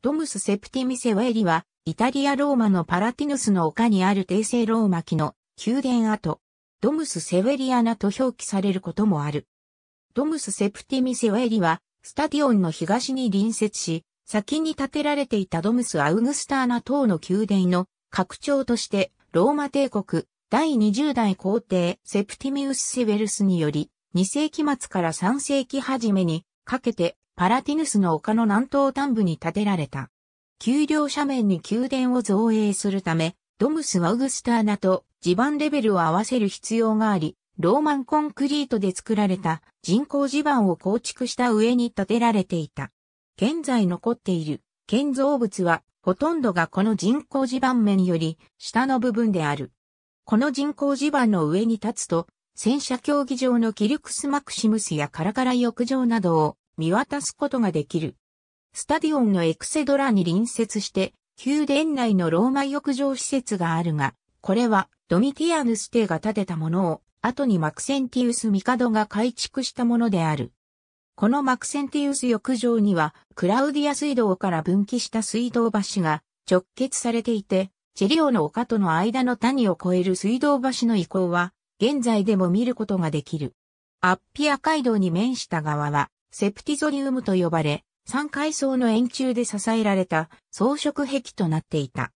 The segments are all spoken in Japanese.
ドムス・セプティミセ・ウェリは、イタリア・ローマのパラティヌスの丘にある帝政ローマ期の宮殿跡、ドムス・セウェリアナと表記されることもある。ドムス・セプティミセ・ウェリは、スタディオンの東に隣接し、先に建てられていたドムス・アウグスターナ等の宮殿の拡張として、ローマ帝国第20代皇帝セプティミウス・セウェルスにより、2世紀末から3世紀初めにかけてパラティヌスの丘の南東端部に建てられた。丘陵斜面に宮殿を造営するため、ドムス・アウグスターナと地盤レベルを合わせる必要があり、ローマンコンクリートで作られた人工地盤を構築した上に建てられていた。現在残っている建造物はほとんどがこの人工地盤面より下の部分である。この人工地盤の上に立つと、戦車競技場のキルクス・マクシムスやカラカラ浴場などを見渡すことができる。スタディオンのエクセドラに隣接して、宮殿内のローマ浴場施設があるが、これはドミティアヌス帝が建てたものを、後にマクセンティウス帝が改築したものである。このマクセンティウス浴場には、クラウディア水道から分岐した水道橋が直結されていて、チェリオの丘との間の谷を越える水道橋の移行は、現在でも見ることができる。アッピア街道に面した側は、セプティゾリウムと呼ばれ、三階層の円柱で支えられた装飾壁となっていた。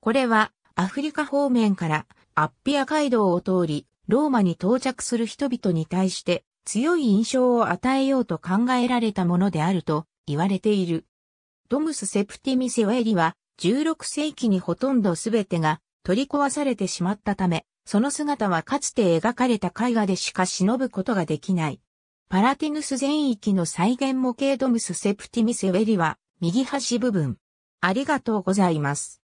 これはアフリカ方面からアッピア街道を通り、ローマに到着する人々に対して強い印象を与えようと考えられたものであると言われている。ドムス・セプティミ・セワエリは16世紀にほとんど全てが取り壊されてしまったため、その姿はかつて描かれた絵画でしか忍ぶことができない。パラティヌス全域の再現模型ドムスセプティミセウェリは、右端部分。ありがとうございます。